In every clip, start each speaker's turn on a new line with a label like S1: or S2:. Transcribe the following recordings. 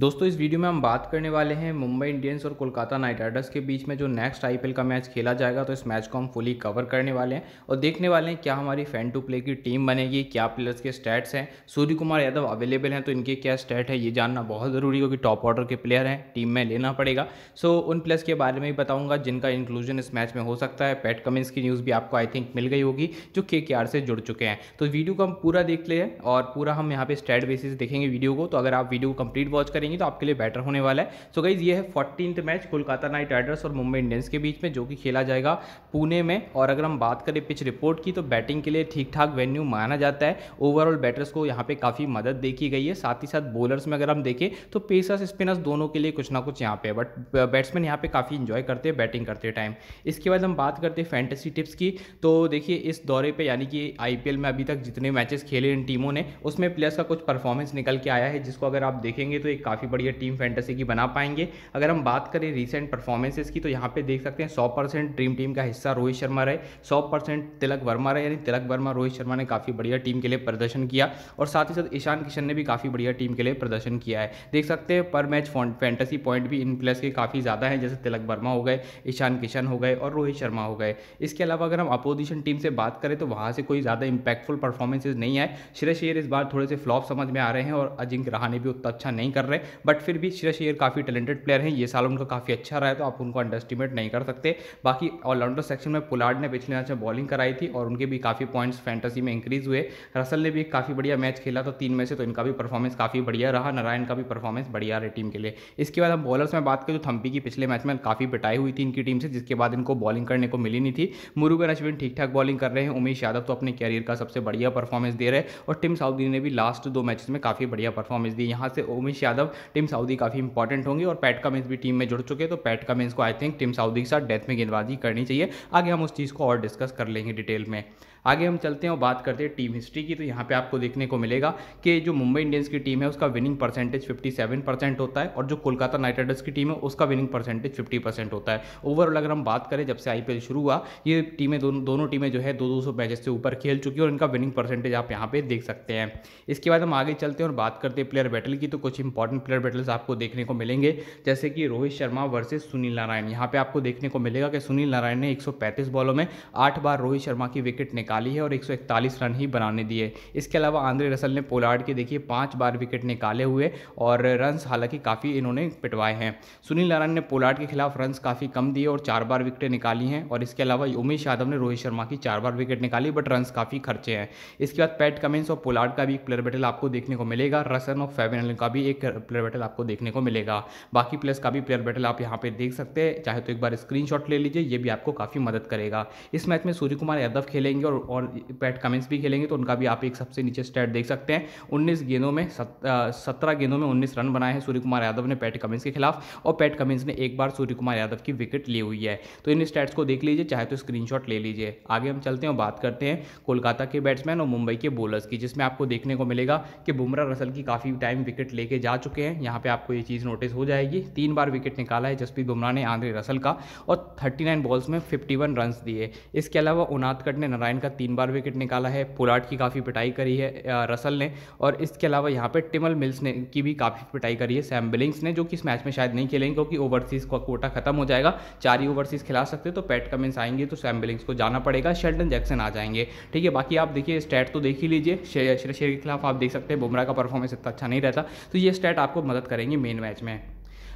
S1: दोस्तों इस वीडियो में हम बात करने वाले हैं मुंबई इंडियंस और कोलकाता नाइट राइडर्स के बीच में जो नेक्स्ट आईपीएल का मैच खेला जाएगा तो इस मैच को हम फुली कवर करने वाले हैं और देखने वाले हैं क्या हमारी फैन टू प्ले की टीम बनेगी क्या प्लेयर्स के स्टैट्स हैं सूर्य कुमार यादव अवेलेबल हैं तो इनके क्या स्टैट है ये जानना बहुत ज़रूरी होगी टॉप ऑर्डर के प्लेयर हैं टीम में लेना पड़ेगा सो उन प्लेयर्स के बारे में भी बताऊँगा जिनका इंक्लूजन इस मैच में हो सकता है पैट कमिंस की न्यूज़ भी आपको आई थिंक मिल गई होगी जो के से जुड़ चुके हैं तो वीडियो को हम पूरा देख ले और पूरा हम यहाँ पर स्टैट बेसिस देखेंगे वीडियो को तो अगर आप वीडियो को कंप्लीट वॉच करें करेंगे तो आपके लिए बेटर होने वाला है सो so गाइज ये है fourteen match Kolkata Knight Riders और मुंबई इंडियंस के बीच में जो कि खेला जाएगा पुणे में और अगर हम बात करें पिच रिपोर्ट की तो बैटिंग के लिए ठीक ठाक वेन्यू माना जाता है ओवरऑल बैटर्स को यहाँ पे काफ़ी मदद देखी गई है साथ ही साथ बॉलर्स में अगर हम देखें तो पेसर्स स्पिनर्स दोनों के लिए कुछ ना कुछ यहाँ पे बट बैट्समैन uh, यहाँ पे काफ़ी इंजॉय करते हैं बैटिंग करते टाइम इसके बाद हम बात करते हैं फैंटेसी टिप्स की तो देखिए इस दौरे पर यानी कि आई में अभी तक जितने मैचेस खेले इन टीमों ने उसमें प्लेयर्स का कुछ परफॉर्मेंस निकल के आया है जिसको अगर आप देखेंगे तो एक काफ़ी बढ़िया टीम फैंटेसी की बना पाएंगे अगर हम बात करें रिसेंट परफॉर्मेंसेज की तो यहाँ पे देख सकते हैं सौ परसेंट ड्रीम टीम का हिस्सा रोहित शर्मा रहे सौ परसेंट तिलक वर्मा रहे यानी तिलक वर्मा रोहित शर्मा ने काफ़ी बढ़िया टीम के लिए प्रदर्शन किया और साथ ही साथ ईशान किशन ने भी काफ़ी बढ़िया टीम के लिए प्रदर्शन किया है देख सकते हैं पर मैच फैंटेसी पॉइंट भी इन प्लेस के काफ़ी ज़्यादा हैं जैसे तिलक वर्मा हो गए ईशान किशन हो गए और रोहित शर्मा हो गए इसके अलावा अगर हम अपोजिशन टीम से बात करें तो वहाँ से कोई ज़्यादा इंपैक्टफुल परफॉर्मेंसेज नहीं आए श्रेष्ठ अय्यर इस बार थोड़े से फ्लॉप समझ में आ रहे हैं और अजिंक रहाणे भी उतना अच्छा नहीं कर रहे बट फिर भी श्रेयस अय्यर काफ़ी टैलेंटेड प्लेयर हैं ये साल उनका काफ़ी अच्छा रहा है तो आप उनको अंडरस्टिमेट नहीं कर सकते बाकी ऑलराउंडर सेक्शन में पुलाड ने पिछले मैच में बॉलिंग कराई थी और उनके भी काफ़ी पॉइंट्स फैंटसी में इंक्रीज हुए रसल ने भी एक काफ़ी बढ़िया मैच खेला तो तीन में से तो इनका भी परफॉर्मेंस काफ़ी बढ़िया रहा नारायण का भी परफॉर्मेंस बढ़िया रही टीम के लिए इसके बाद हम बॉलर्स में बात करें तो थम्पी की पिछले मैच में काफ़ी पिटाई हुई थी इनकी टीम से जिसके बाद इनको बॉलिंग करने को मिली नहीं थी मुरुगन अश्विन ठीक ठाक बॉलिंग कर रहे हैं उमेश यादव तो अपने कैरियर का सबसे बढ़िया परफॉर्मेंस दे रहे हैं और टीम साउदी ने भी लास्ट दो मैचेस में काफ़ी बढ़िया परफॉर्मेंस दी यहाँ से उमेश यादव टीम सऊदी काफ़ी इंपॉर्टेंट होंगी और पैट कमिंस भी टीम में जुड़ चुके हैं तो पैट कमिंस को आई थिंक टीम सऊदी के साथ डेथ में गेंदबाजी करनी चाहिए आगे हम उस चीज़ को और डिस्कस कर लेंगे डिटेल में आगे हम चलते हैं और बात करते हैं टीम हिस्ट्री की तो यहाँ पे आपको देखने को मिलेगा कि जो मुंबई इंडियंस की टीम है उसका विनिंग परसेंटेज 57 परसेंट होता है और जो कोलकाता नाइट राइडर्स की टीम है उसका विनिंग परसेंटेज 50 परसेंट होता है ओवरऑल अगर हम बात करें जब से आई शुरू हुआ ये टीमें दोनों दोनों टीमें जो है दो दो सौ मैचेस से ऊपर खेल चुकी है और इनका विनिंग परसेंटेज आप यहाँ पर देख सकते हैं इसके बाद हम आगे चलते हैं और बात करते हैं प्लेयर बैटल की तो कुछ इंपॉर्टेंट प्लेयर बैटल्स आपको देखने को मिलेंगे जैसे कि Rohit Sharma versus Sunil Narine यहाँ पे आपको देखने को मिलेगा कि सुनील नारायण ने एक बॉलों में आठ बार रोहित शर्मा की विकेट निकाल निकाली है और एक रन ही बनाने दिए इसके अलावा आंद्रे रसल ने पोलार्ड के देखिए पाँच बार विकेट निकाले हुए और रन्स हालांकि काफ़ी इन्होंने पिटवाए हैं सुनील नारायण ने पोलार्ड के खिलाफ रन्स काफ़ी कम दिए और चार बार विकेटें निकाली हैं और इसके अलावा उमेश यादव ने रोहित शर्मा की चार बार विकेट निकाली बट रन्स काफ़ी खर्चे हैं इसके बाद पैट कमिंस और पोलार्ड का भी एक प्लेयर बैटल आपको देखने को मिलेगा रसन और फेवन का भी एक प्लेयर बैटल आपको देखने को मिलेगा बाकी प्लेयर्स का भी प्लेयर बैटल आप यहाँ पर देख सकते हैं चाहे तो एक बार स्क्रीन ले लीजिए ये भी आपको काफ़ी मदद करेगा इस मैच में सूर्य कुमार यादव खेलेंगे और और पैट कमिंस भी खेलेंगे तो उनका भी आप एक सबसे नीचे स्टैट देख सकते हैं उन्नीस गेंदों में सत्रह गेंदों में उन्नीस रन बनाए हैं सूर्य कुमार यादव ने पैट कमिंस के खिलाफ और पैट कमिंस ने एक बार सूर्य कुमार यादव की विकेट ली हुई है तो इन स्टैट्स को देख लीजिए चाहे तो स्क्रीन ले लीजिए आगे हम चलते हैं और बात करते हैं कोलकाता के बैट्समैन और मुंबई के बॉलर्स की जिसमें आपको देखने को मिलेगा कि बुमराह रसल की काफ़ी टाइम विकेट लेके जा चुके हैं यहाँ पे आपको ये चीज़ नोटिस हो जाएगी तीन बार विकेट निकाला है जसप्रीत बुमराह ने आंद्रे रसल का और 39 बॉल्स में 51 रन्स दिए इसके अलावा उनादकट ने नारायण का तीन बार विकेट निकाला है पुलाट की काफ़ी पिटाई करी है रसल ने और इसके अलावा यहाँ पर टिमल मिल्स ने की भी काफ़ी पिटाई करी है सैम बिलिंग्स ने जो कि इस मैच में शायद नहीं खेलेंगे क्योंकि ओवरसीज़ का कोटा खत्म हो जाएगा चार ही ओवरसीज़ खिला सकते तो पैट कमिंस आएंगे तो सैम बिलिंग्स को जाना पड़ेगा शेल्टन जैक्सन आ जाएंगे ठीक है बाकी आप देखिए स्टैट तो देख ही लीजिए शेर के खिलाफ आप देख सकते हैं बुमराह का परफॉर्मेंस इतना अच्छा नहीं रहता तो ये स्टैट आपको मदद करेंगे मेन मैच में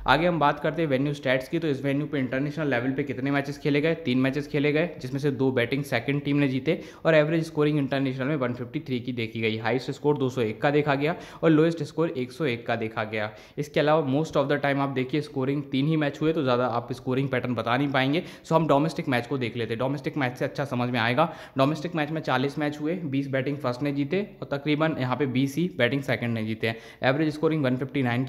S1: आगे हम बात करते हैं वेन्यू स्टैट्स की तो इस वेन्यू पे इंटरनेशनल लेवल पे कितने मैचेस खेले गए तीन मैचेस खेले गए जिसमें से दो बैटिंग सेकंड टीम ने जीते और एवरेज स्कोरिंग इंटरनेशनल में 153 की देखी गई हाइस्ट स्कोर 201 का देखा गया और लोएस्ट स्कोर 101 का देखा गया इसके अलावा मोस्ट ऑफ द टाइम आप देखिए स्कोरिंग तीन ही मैच हुए तो ज़्यादा आप स्कोरिंग पैटर्न बता नहीं पाएंगे सो हम डोमेस्टिक मैच को देख लेते डोमेस्टिक मैच से अच्छा समझ में आएगा डोमेस्टिक मैच में चालीस मैच हुए बीस बैटिंग फर्स्ट ने जीते और तकरीबन यहाँ पे बीस ही बैटिंग सेकंड ने जीते हैं एवरेज स्कोरिंग वन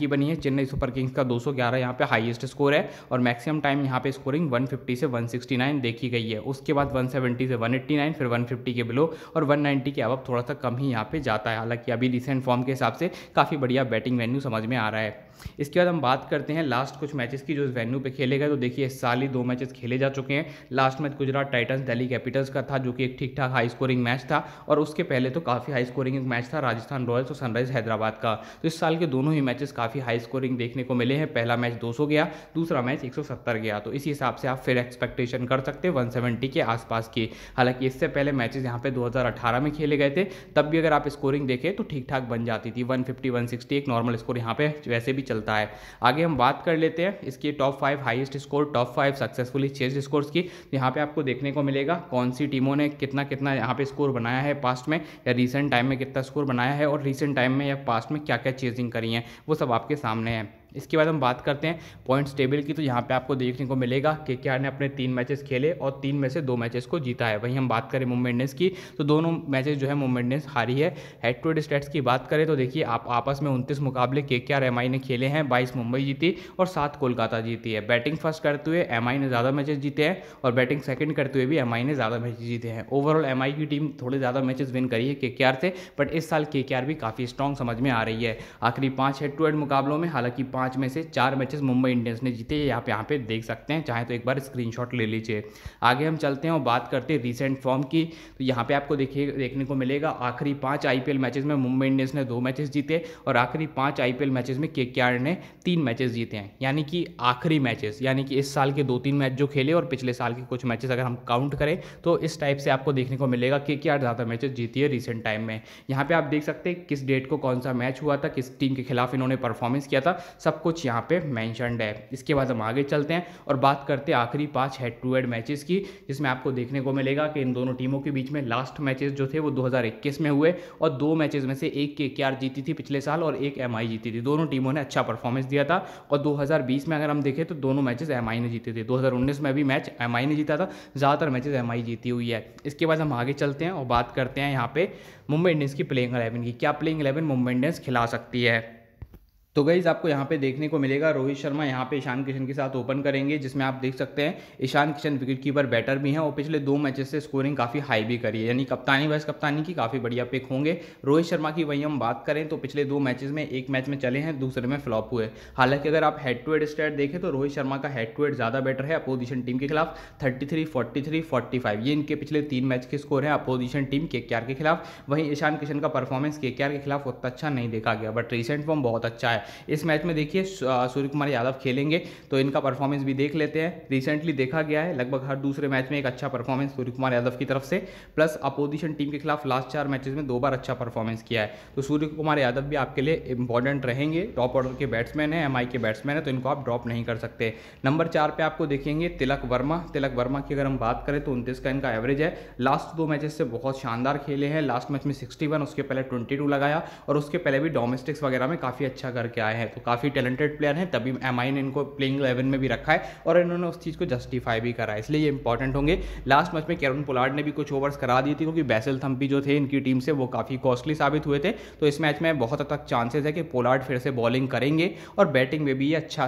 S1: की बनी है चेन्नई सुपर किंग्स का दो 111 यहाँ पे हाईएस्ट स्कोर है और मैक्सिमम टाइम यहाँ पे स्कोरिंग 150 से 169 देखी गई है उसके बाद 170 से 189 फिर 150 के बिलो और 190 के अब थोड़ा सा कम ही यहाँ पे जाता है हालांकि अभी रिसेंट फॉर्म के हिसाब से काफ़ी बढ़िया बैटिंग वेन्यू समझ में आ रहा है इसके बाद हम बात करते हैं लास्ट कुछ मैचेस की जो इस वेन्यू पे खेले गए तो देखिए इस साल ही दो मैचेस खेले जा चुके हैं last match Gujarat Titans Delhi Capitals का था जो कि एक ठीक ठाक हाई स्कोरिंग मैच था और उसके पहले तो काफ़ी हाई स्कोरिंग एक मैच था राजस्थान रॉयल्स और सनराइज हैदराबाद का तो इस साल के दोनों ही मैचेस काफ़ी हाई स्कोरिंग देखने को मिले हैं पहला मैच दो गया दूसरा मैच एक गया तो इसी हिसाब से आप फिर एक्सपेक्टेशन कर सकते हैं वन के आसपास की हालांकि इससे पहले मैचेज यहाँ पे दो में खेले गए थे तब भी अगर आप स्कोरिंग देखें तो ठीक ठाक बन जाती थी वन फिफ्टी एक नॉर्मल स्कोर यहाँ पे वैसे भी चलता है आगे हम बात कर लेते हैं इसकी top five highest score top five successfully chase scores की यहाँ पे आपको देखने को मिलेगा कौन सी टीमों ने कितना कितना यहाँ पे स्कोर बनाया है पास्ट में या रिसेंट टाइम में कितना स्कोर बनाया है और रिसेंट टाइम में या पास्ट में क्या क्या चेजिंग करी है वो सब आपके सामने है इसके बाद हम बात करते हैं पॉइंट्स टेबल की तो यहाँ पे आपको देखने को मिलेगा के के ने अपने तीन मैचेस खेले और तीन में से दो मैचेस को जीता है वहीं हम बात करें मुंबई इंडियंस की तो दोनों मैचेस जो है मुंबई इंडियंस हारी है हेड टू हेड स्टेट्स की बात करें तो देखिए आप आपस में उनतीस मुकाबले के के आर ने खेले हैं बाईस मुंबई जीती और सात कोलकाता जीती है बैटिंग फर्स्ट करते हुए एम ने ज़्यादा मैचेस जीते हैं और बैटिंग सेकंड करते हुए भी एम ने ज़्यादा मैचेज जीते हैं ओवरऑल एम की टीम थोड़े ज़्यादा मैचेज विन करी है के से बट इस साल के भी काफ़ी स्ट्रॉन्ग समझ में आ रही है आखिरी पाँच हेड टू हेड मुकाबलों में हालांकि पाँच में से चार मैचेस मुंबई इंडियंस ने जीते आप यहाँ पे देख सकते हैं चाहे तो एक बार स्क्रीनशॉट ले लीजिए आगे हम चलते हैं और बात करते हैं रिसेंट फॉर्म की तो यहाँ पे आपको देखिए देखने को मिलेगा आखिरी पाँच आई पी में मुंबई इंडियंस ने दो मैचेस जीते और आखिरी पाँच आई पी में के ने तीन मैचेस जीते हैं यानी कि आखिरी मैचेस यानी कि इस साल के दो तीन मैच जो खेले और पिछले साल के कुछ मैचेस अगर हम काउंट करें तो इस टाइप से आपको देखने को मिलेगा के ज़्यादा मैचेस जीती है रिसेंट टाइम में यहाँ पे आप देख सकते हैं किस डेट को कौन सा मैच हुआ था किस टीम के खिलाफ इन्होंने परफॉर्मेंस किया था सब सब कुछ यहाँ पे मैंशनड है इसके बाद हम आगे चलते हैं और बात करते हैं आखिरी पाँच हेड टू हेड मैचेस की जिसमें आपको देखने को मिलेगा कि इन दोनों टीमों के बीच में लास्ट मैचेस जो थे वो 2021 में हुए और दो मैचेस में से एक के के जीती थी पिछले साल और एक एम जीती थी दोनों टीमों ने अच्छा परफॉर्मेंस दिया था और दो में अगर हम देखें तो दोनों मैचेस एम ने जीते थे दो में भी मैच एम ने जीता था ज़्यादातर मैचेस एम जीती हुई है इसके बाद हम आगे चलते हैं और बात करते हैं यहाँ पे मुंबई इंडियंस की प्लेइंग एलेवन की क्या प्लेइंग एलेवन मुंबई इंडियंस खिला सकती है तो गईज़ आपको यहाँ पे देखने को मिलेगा रोहित शर्मा यहाँ पे ईशान किशन के साथ ओपन करेंगे जिसमें आप देख सकते हैं Ishan Kishan wicket keeper batter भी हैं और पिछले दो मैचेस से स्कोरिंग काफ़ी हाई भी करी है यानी कप्तानी वाइस कप्तानी की काफ़ी बढ़िया पिक होंगे रोहित शर्मा की वहीं हम बात करें तो पिछले दो मैचेज में एक मैच में चले हैं दूसरे में फ्लॉप हुए हालांकि अगर आप हेड टू हेड स्टैट देखें तो रोहित शर्मा का हेड टू हेड ज़्यादा बेटर है अपोजिशन टीम के खिलाफ thirty three forty three forty five ये इनके पिछले तीन मैच के स्कोर हैं अपोजिशन टीम के के खिलाफ वहीं ईशान किशन का परफॉर्मेंस के के खिलाफ उतना अच्छा नहीं देखा गया बट रिसेंट फॉर्म बहुत अच्छा है है इस मैच में देखिए सूर्य कुमार यादव खेलेंगे तो इनका परफॉर्मेंस भी देख लेते हैं रिसेंटली देखा गया है लगभग हर दूसरे मैच में एक अच्छा परफॉर्मेंस सूर्य कुमार यादव की तरफ से प्लस अपोजिशन टीम के खिलाफ लास्ट चार मैचेस में दो बार अच्छा परफॉर्मेंस किया है तो सूर्य कुमार यादव भी आपके लिए इंपॉर्टेंट रहेंगे टॉप ऑर्डर के बैट्समैन है एम के बैट्समैन है तो इनको आप ड्रॉप नहीं कर सकते नंबर चार पर आपको देखेंगे तिलक वर्मा तिलक वर्मा की अगर हम बात करें तो उनतीस का इनका एवरेज है लास्ट दो मैचेस से बहुत शानदार खेले हैं लास्ट मैच में 61 उसके पहले 22 लगाया और उसके पहले भी डोमेस्टिक्स वगैरह में काफ़ी अच्छा कर करके आए हैं तो काफ़ी टैलेंटेड प्लेयर हैं तभी एम ने इनको प्लेइंग इलेवन में भी रखा है और इन्होंने उस चीज़ को जस्टिफाई भी करा है इसलिए ये इंपॉर्टेंट होंगे लास्ट मैच में केरन पुलाड ने भी कुछ ओवर्स करा दी थी क्योंकि बैसल थम्पी जो थे इनकी टीम से वो काफ़ी कॉस्टली साबित हुए थे तो इस मैच में बहुत हद तक चांसेस है कि पोलार्ड फिर से बॉलिंग करेंगे और बैटिंग में भी ये अच्छा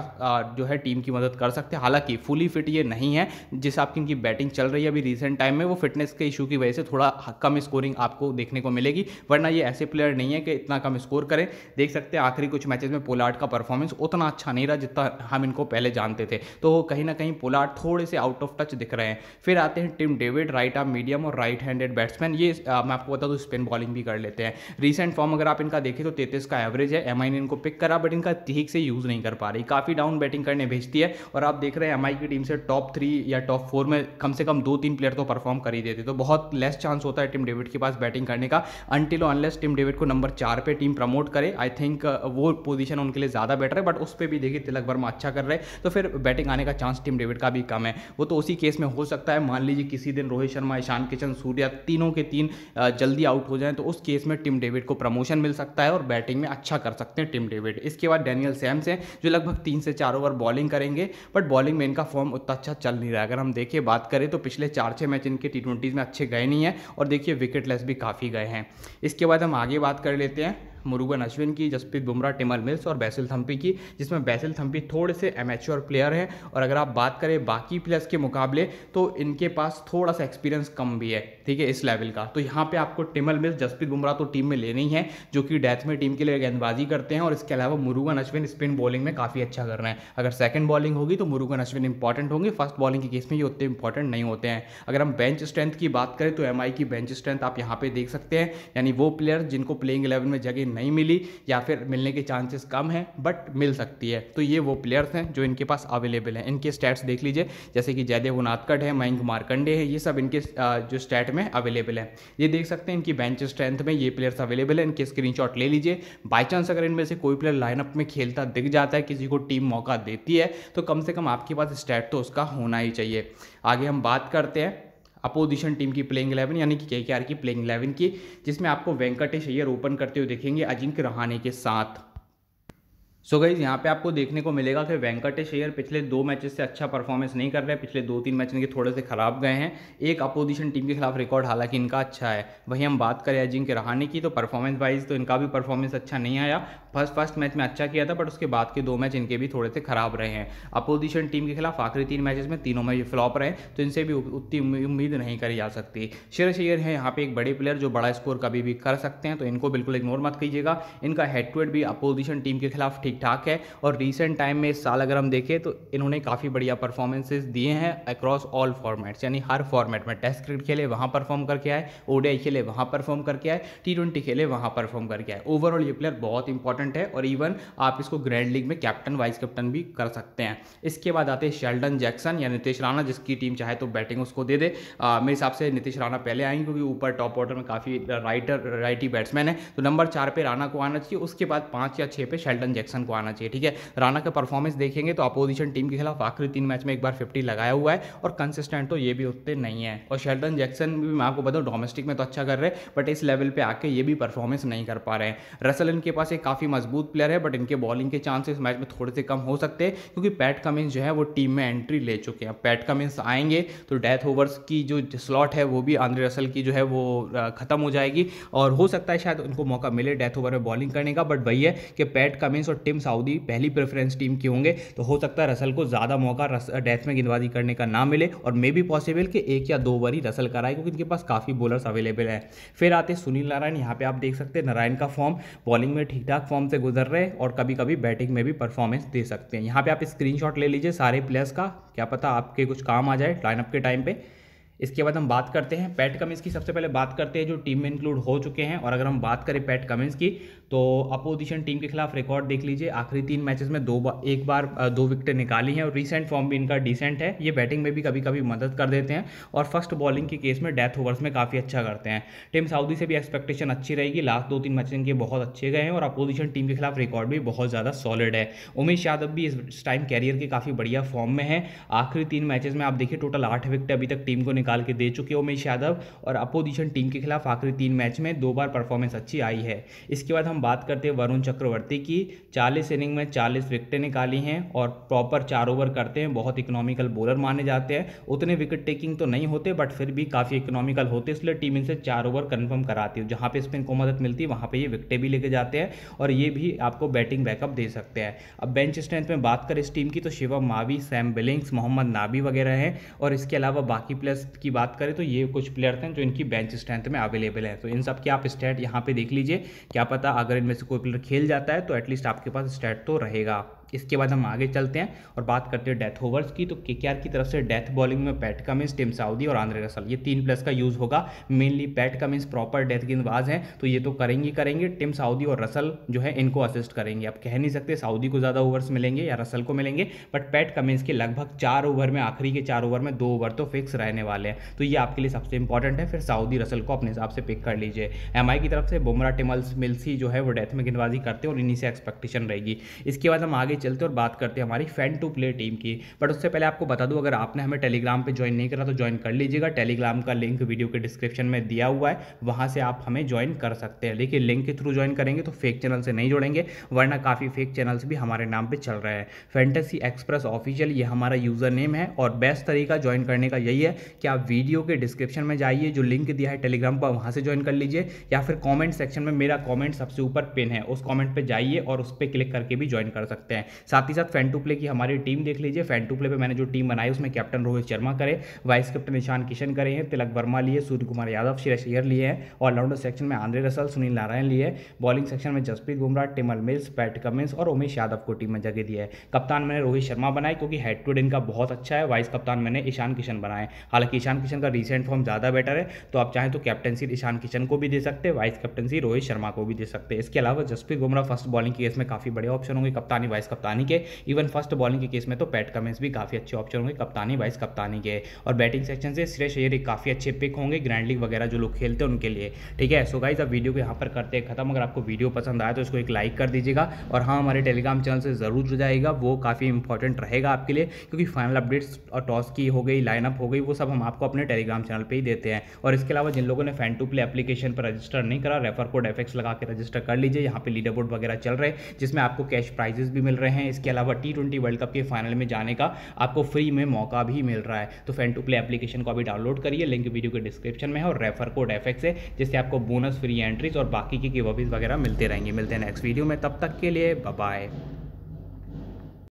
S1: जो है टीम की मदद कर सकते हैं हालांकि फुली फिट ये नहीं है जिस आपकी इनकी बैटिंग चल रही है अभी रिसेंट टाइम में वो फिटनेस के इशू की वजह से थोड़ा कम स्कोरिंग आपको देखने को मिलेगी वरना ये ऐसे प्लेयर नहीं है कि इतना कम स्कोर करें देख सकते हैं आखिरी कुछ मैचेस में पोलार्ड का परफॉर्मेंस उतना अच्छा नहीं रहा जितना हम इनको पहले जानते थे तो कहीं ना कहीं पोलार्ड थोड़े से आउट ऑफ टच दिख रहे हैं फिर आते हैं Tim David right arm medium और राइट हैंडेड बैट्समैन ये आ, मैं आपको बता दूँ स्पिन बॉलिंग भी कर लेते हैं रिसेंट फॉर्म अगर आप इनका देखें तो तेतीस का एवरेज है एम ने इनको पिक करा बट इनका ठीक से यूज़ नहीं कर पा रही काफ़ी डाउन बैटिंग करने भेजती है और आप देख रहे हैं एम की टीम से टॉप थ्री या टॉप फोर में कम से कम दो तीन प्लेयर तो परफॉर्म कर ही देते तो बहुत लेस चांस होता है टिम डेविड के पास बैटिंग करने का अनटिल अनलेस टिम डेविड को नंबर चार पे टीम प्रमोट करे आई थिंक वो पोजीशन पोजीशन उनके लिए ज़्यादा बेटर है बट उस पर भी देखिए तिलक वर्मा अच्छा कर रहे हैं तो फिर बैटिंग आने का चांस टीम डेविड का भी कम है वो तो उसी केस में हो सकता है मान लीजिए किसी दिन रोहित शर्मा ईशान किशन सूर्या तीनों के तीन जल्दी आउट हो जाए तो उस केस में टीम डेविड को प्रमोशन मिल सकता है और बैटिंग में अच्छा कर सकते हैं टीम डेविड इसके बाद डैनियल सैम्स हैं जो लगभग तीन से चार ओवर बॉलिंग करेंगे बट बॉलिंग में इनका फॉर्म उतना अच्छा चल नहीं रहा है अगर हम देखिए बात करें तो पिछले चार छः मैच इनके टी में अच्छे गए नहीं हैं और देखिए विकेटलेस भी काफ़ी गए हैं इसके बाद हम आगे बात कर लेते हैं मुरुगन अश्विन की जसप्रीत बुमराह टिमल मिल्स और बैसिल थम्पी की जिसमें बैसिल थम्पी थोड़े से एमेच्योर प्लेयर हैं और अगर आप बात करें बाकी प्लेयर्स के मुकाबले तो इनके पास थोड़ा सा एक्सपीरियंस कम भी है ठीक है इस लेवल का तो यहाँ पर आपको टिमल मिल्स जसप्रीत बुमराह तो टीम में लेनी ही है जो कि डेथ में टीम के लिए गेंदबाजी करते हैं और इसके अलावा मुरुगन अश्विन स्पिन बॉलिंग में काफ़ी अच्छा कर रहे हैं अगर सेकंड बॉलिंग होगी तो मुरुगन अश्विन इंपॉर्टेंट होंगे फर्स्ट बॉलिंग के केस में ये उतने इंपॉर्टेंट नहीं होते हैं अगर हम बेंच स्ट्रेंथ की बात करें तो एम की बेंच स्ट्रेंथ आप यहाँ पर देख सकते हैं यानी वो प्लेयर जिनको प्लेइंग इलेवन में जगह नहीं मिली या फिर मिलने के चांसेस कम हैं बट मिल सकती है तो ये वो प्लेयर्स हैं जो इनके पास अवेलेबल हैं इनके स्टैट्स देख लीजिए जैसे कि जयदेव उनादकट है मयंक मारकंडे है ये सब इनके जो स्टैट में अवेलेबल है ये देख सकते हैं इनकी बेंच स्ट्रेंथ में ये प्लेयर्स अवेलेबल है इनके स्क्रीन ले लीजिए बाई चांस अगर इनमें से कोई प्लेयर लाइनअप में खेलता दिख जाता है किसी को टीम मौका देती है तो कम से कम आपके पास स्टैट तो उसका होना ही चाहिए आगे हम बात करते हैं अपोजिशन टीम की प्लेइंग इलेवन यानी कि के की प्लेइंग इलेवन की जिसमें आपको वेंकटेश अय्यर ओपन करते हुए देखेंगे अजिंक्य रहाने के साथ सो गाइज यहाँ पे आपको देखने को मिलेगा कि वेंकटेश अयर पिछले दो मैचेस से अच्छा परफॉर्मेंस नहीं कर रहे पिछले दो तीन मैच इनके थोड़े से खराब गए हैं एक अपोजिशन टीम के खिलाफ रिकॉर्ड हालांकि इनका अच्छा है वहीं हम बात करें अजिंक्य रहाने की तो परफॉर्मेंस वाइज तो इनका भी परफॉर्मेंस अच्छा नहीं आया फर्स्ट फर्स्ट मैच में अच्छा किया था बट उसके बाद के दो मैच इनके भी थोड़े से खराब रहे हैं अपोजिशन टीम के खिलाफ आखिरी तीन मैचेस में तीनों में फ्लॉप रहे तो इनसे भी उतनी उम्मीद नहीं करी जा सकती शेरश अय्यर है यहाँ पे एक बड़े प्लेयर जो बड़ा स्कोर कभी भी कर सकते हैं तो इनको बिल्कुल इग्नोर मत कीजिएगा इनका हेड टू हेड भी अपोजिशन टीम के खिलाफ ठीक ठीक ठाक है और रिसेंट टाइम में इस साल अगर हम देखें तो इन्होंने काफ़ी बढ़िया परफॉर्मेंसेज दिए हैं अक्रॉस ऑल फॉर्मेट्स यानी हर फॉर्मेट में टेस्ट क्रिकेट खेले वहाँ परफॉर्म करके आए ओडीआई खेले वहाँ परफॉर्म करके आए टी ट्वेंटी खेले वहाँ परफॉर्म करके आए ओवरऑल ये प्लेयर बहुत इंपॉर्टेंट है और इवन आप इसको ग्रैंड लीग में कैप्टन वाइस कैप्टन भी कर सकते हैं इसके बाद आते हैं शेल्डन जैक्सन या नितेश राणा जिसकी टीम चाहे तो बैटिंग उसको दे दे आ, मेरे हिसाब से नीतीश राणा पहले आएंगे क्योंकि ऊपर टॉप ऑर्डर में काफ़ी राइटर राइटी बैट्समैन है तो नंबर चार पे राणा को आना चाहिए उसके बाद पाँच या छः पे शेल्डन जैक्सन को आना चाहिए ठीक है राणा का परफॉर्मेंस देखेंगे तो अपोजिशन टीम के खिलाफ आखिरी तीन मैच में एक बार फिफ्टी लगाया हुआ है और कंसिस्टेंट तो ये भी उतने नहीं है और शेल्टन जैक्सन भी मैं आपको बताऊँ डोमेस्टिक में तो अच्छा कर रहे हैं बट इस लेवल पर आके ये भी परफॉर्मेंस नहीं कर पा रहे हैं रसल इनके पास एक काफ़ी मजबूत प्लेयर है बट इनके बॉलिंग के चांसेस मैच में थोड़े से कम हो सकते हैं क्योंकि पैट कमिंस जो है वो टीम में एंट्री ले चुके हैं पैट कमिंस आएंगे तो डेथ ओवर्स की जो स्लॉट है वो भी आंद्रे रसल की जो है वो ख़त्म हो जाएगी और हो सकता है शायद उनको मौका मिले डेथ ओवर में बॉलिंग करने का बट वही है कि पैट कमिंस और टिम टीम सऊदी पहली प्रेफरेंस टीम के होंगे तो हो सकता है रसल को ज़्यादा मौका डेथ में गेंदबाजी करने का ना मिले और मे बी पॉसिबल कि एक या दो बार ही रसल कराए क्योंकि इनके पास काफ़ी बॉलर्स अवेलेबल हैं फिर आते सुनील नारायण यहाँ पर आप देख सकते हैं नारायण का फॉर्म बॉलिंग में ठीक ठाक फॉर्म से गुजर रहे और कभी कभी बैटिंग में भी परफॉर्मेंस दे सकते हैं यहाँ पर आप स्क्रीन ले लीजिए सारे प्लेयर्स का क्या पता आपके कुछ काम आ जाए लाइनअप के टाइम पे इसके बाद हम बात करते हैं पैट कमिंस की सबसे पहले बात करते हैं जो टीम में इंक्लूड हो चुके हैं और अगर हम बात करें पैट कमिंस की तो अपोजिशन टीम के खिलाफ रिकॉर्ड देख लीजिए आखिरी तीन मैचेस में दो बार एक बार दो विकेट निकाली हैं और रिसेंट फॉर्म भी इनका डिसेंट है ये बैटिंग में भी कभी कभी मदद कर देते हैं और फर्स्ट बॉलिंग के केस में डेथ ओवर्स में काफ़ी अच्छा करते हैं टीम साउदी से भी एक्सपेक्टेशन अच्छी रहेगी लास्ट दो तीन मैच इनके बहुत अच्छे गए हैं और अपोजिशन टीम के खिलाफ रिकॉर्ड भी बहुत ज़्यादा सॉलिड है उमेश यादव भी इस टाइम कैरियर के काफ़ी बढ़िया फॉर्म में है आखिरी तीन मैचेज में आप देखिए टोटल आठ विकेट अभी तक टीम को निकाल के दे चुके हैं उमेश यादव और अपोजिशन टीम के खिलाफ आखिरी तीन मैच में दो बार परफॉर्मेंस अच्छी आई है इसके बाद हम बात करते हैं वरुण चक्रवर्ती की चालीस इनिंग में चालीस विकटें निकाली हैं और प्रॉपर चार ओवर करते हैं बहुत इकोनॉमिकल बॉलर माने जाते हैं उतने विकेट टेकिंग तो नहीं होते बट फिर भी काफ़ी इकोनॉमिकल होते इसलिए टीम इनसे चार ओवर कन्फर्म कराती है जहाँ पे स्पिन को मदद मिलती है वहाँ पर ये विकटें भी लेके जाते हैं और ये भी आपको बैटिंग बैकअप दे सकते हैं अब बेंच स्ट्रेंथ में बात करें इस टीम की तो शिवम मावी सैम बिलिंग्स मोहम्मद नाबी वगैरह हैं और इसके अलावा बाकी प्लेयर्स स्ट्रेंथ की बात करें तो ये कुछ प्लेयर थे जो इनकी बेंच स्ट्रेंथ में अवेलेबल है तो इन सब की आप स्टैट यहाँ पे देख लीजिए क्या पता अगर इनमें से कोई प्लेयर खेल जाता है तो एटलीस्ट आपके पास स्टैट तो रहेगा इसके बाद हम आगे चलते हैं और बात करते हैं डेथ ओवर्स की तो केकेआर की तरफ से डेथ बॉलिंग में पैट कमिंस टिम साउदी और आंद्रे रसल ये तीन प्लस का यूज़ होगा mainly Pat Cummins proper death गेंदबाज हैं तो ये तो करेंगे करेंगे टिम साउदी और रसल जो है इनको असिस्ट करेंगे आप कह नहीं सकते साउदी को ज़्यादा ओवर्स मिलेंगे या रसल को मिलेंगे बट पैट कमिंस के लगभग चार ओवर में आखिरी के चार ओवर में दो ओवर तो फिक्स रहने वाले हैं तो ये आपके लिए सबसे इंपॉर्टेंट है फिर साउदी रसल को अपने हिसाब से पिक कर लीजिए एम की तरफ से बुमरा टिमल्स मिल्सी जो है वो डेथ में गेंदबाजी करते हैं और इन्हीं से एक्सपेक्टेशन रहेगी इसके बाद हम आगे चलते और बात करते हैं हमारी फैन टू प्ले टीम की बट उससे पहले आपको बता दूँ अगर आपने हमें टेलीग्राम पर ज्वाइन नहीं करा तो ज्वाइन कर लीजिएगा टेलीग्राम का लिंक वीडियो के डिस्क्रिप्शन में दिया हुआ है वहां से आप हमें ज्वाइन कर सकते हैं देखिए लिंक के थ्रू ज्वाइन करेंगे तो फेक चैनल से नहीं जुड़ेंगे वरना काफ़ी फेक चैनल्स भी हमारे नाम पर चल रहे हैं फैंटेसी एक्सप्रेस ऑफिशियल ये हमारा यूज़र नेम है और बेस्ट तरीका ज्वाइन करने का यही है कि आप वीडियो के डिस्क्रिप्शन में जाइए जो लिंक दिया है टेलीग्राम पर वहाँ से ज्वाइन कर लीजिए या फिर कॉमेंट सेक्शन में मेरा कॉमेंट सबसे ऊपर पिन है उस कॉमेंट पर जाइए और उस पर क्लिक करके भी ज्वाइन कर सकते हैं है साथ ही साथ फैन टू प्ले की हमारी टीम देख लीजिए फैन टू प्ले पर मैंने जो टीम बनाई उसमें कैप्टन रोहित शर्मा करे वाइस कैप्टन ईशान किशन करे हैं तिलक वर्मा लिए सूर्य कुमार यादव शिरेश अय्यर लिए हैं ऑलराउंडर सेक्शन में आंद्रे रसल सुनील नारायण लिए बॉलिंग सेक्शन में Jasprit Bumrah Tymal Mills Pat Cummins और उमेश यादव को टीम में जगह दिया है कप्तान मैंने रोहित शर्मा बनाए क्योंकि हेड टू डेन इनका बहुत अच्छा है वाइस कप्तान मैंने ईशान किशन बनाए हालांकि ईशान किशन का रिसेंट फॉर्म ज़्यादा बेटर है तो आप चाहें तो कैप्टनसी ईशान किशन को भी दे सकते हैं वाइस कैप्टनसी रोहित शर्मा को भी दे सकते हैं इसके अलावा Jasprit Bumrah first bowling case में काफ़ी बड़े ऑप्शन होंगे कप्तानी वाइस कप्तानी के इवन फर्स्ट बॉलिंग के केस में तो पैट कमेंस भी काफ़ी अच्छे ऑप्शन होंगे कप्तानी वाइज कप्तानी के और बैटिंग सेक्शन से श्रेष अयर काफ़ी अच्छे पिक होंगे ग्रैंड लीग वगैरह जो लोग खेलते हैं उनके लिए ठीक है सो गाइज अब वीडियो को यहाँ पर करते हैं खत्म अगर आपको वीडियो पसंद आया तो इसको एक लाइक कर दीजिएगा और हाँ हमारे टेलीग्राम चैनल से ज़रूर जुड़ जाएगा वो काफ़ी इंपॉर्टेंट रहेगा आपके लिए क्योंकि फाइनल अपडेट्स और टॉस की हो गई लाइनअप हो गई वो सब हम आपको अपने टेलीग्राम चैनल पर ही देते हैं और इसके अलावा जिन लोगों ने फैन टू प्ले एप्लीकेशन पर रजिस्टर नहीं करा रेफर कोड एफ लगा के रजिस्टर कर लीजिए यहाँ पर लीडर बोर्ड वगैरह चल रहे जिसमें आपको कैश प्राइजेस भी मिल रहे रहे हैं इसके अलावा टी ट्वेंटी वर्ल्ड कप के फाइनल में जाने का आपको फ्री में मौका भी मिल रहा है तो फैन टू प्ले एप्लीकेशन को अभी डाउनलोड करिए लिंक वीडियो के डिस्क्रिप्शन में है और रेफर कोड एफ है जिससे आपको बोनस फ्री एंट्रीज और बाकी की गिवअपीज वगैरह मिलते रहेंगे मिलते हैं नेक्स्ट वीडियो में तब तक के लिए बाय